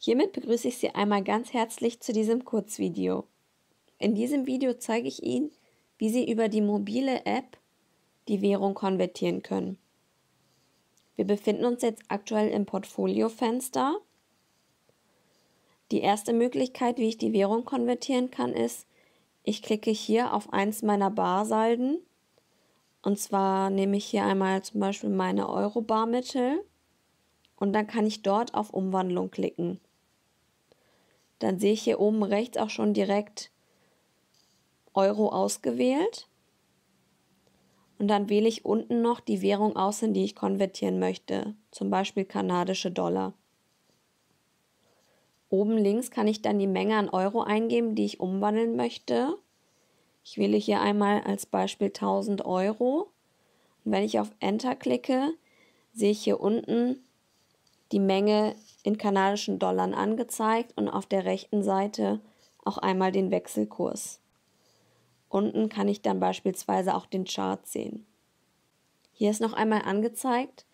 Hiermit begrüße ich Sie einmal ganz herzlich zu diesem Kurzvideo. In diesem Video zeige ich Ihnen, wie Sie über die mobile App die Währung konvertieren können. Wir befinden uns jetzt aktuell im Portfolio-Fenster. Die erste Möglichkeit, wie ich die Währung konvertieren kann, ist, ich klicke hier auf eins meiner Barsalden. Und zwar nehme ich hier einmal zum Beispiel meine Euro-Barmittel und dann kann ich dort auf Umwandlung klicken dann sehe ich hier oben rechts auch schon direkt Euro ausgewählt. Und dann wähle ich unten noch die Währung aus, in die ich konvertieren möchte, zum Beispiel kanadische Dollar. Oben links kann ich dann die Menge an Euro eingeben, die ich umwandeln möchte. Ich wähle hier einmal als Beispiel 1000 Euro. Und wenn ich auf Enter klicke, sehe ich hier unten die Menge, in kanadischen Dollar angezeigt und auf der rechten Seite auch einmal den Wechselkurs. Unten kann ich dann beispielsweise auch den Chart sehen. Hier ist noch einmal angezeigt,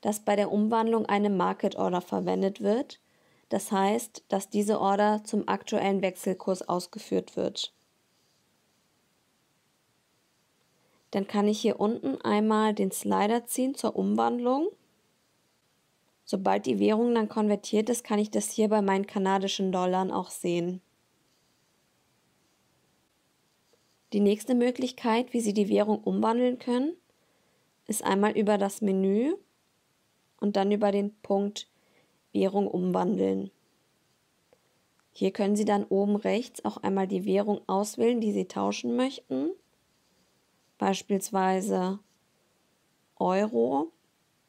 dass bei der Umwandlung eine Market Order verwendet wird. Das heißt, dass diese Order zum aktuellen Wechselkurs ausgeführt wird. Dann kann ich hier unten einmal den Slider ziehen zur Umwandlung Sobald die Währung dann konvertiert ist, kann ich das hier bei meinen kanadischen Dollar auch sehen. Die nächste Möglichkeit, wie Sie die Währung umwandeln können, ist einmal über das Menü und dann über den Punkt Währung umwandeln. Hier können Sie dann oben rechts auch einmal die Währung auswählen, die Sie tauschen möchten. Beispielsweise Euro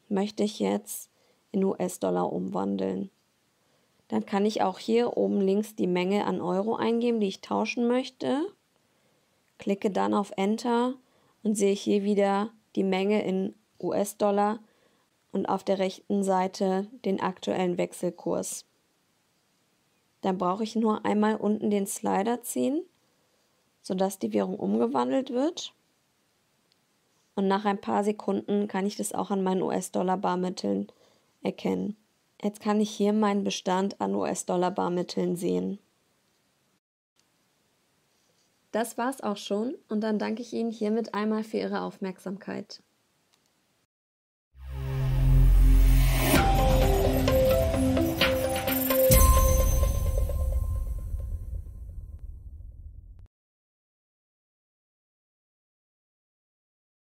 möchte ich jetzt in US-Dollar umwandeln. Dann kann ich auch hier oben links die Menge an Euro eingeben, die ich tauschen möchte. Klicke dann auf Enter und sehe hier wieder die Menge in US-Dollar und auf der rechten Seite den aktuellen Wechselkurs. Dann brauche ich nur einmal unten den Slider ziehen, sodass die Währung umgewandelt wird. Und nach ein paar Sekunden kann ich das auch an meinen US-Dollar-Barmitteln erkennen. Jetzt kann ich hier meinen Bestand an US-Dollar-Barmitteln sehen. Das war's auch schon und dann danke ich Ihnen hiermit einmal für Ihre Aufmerksamkeit.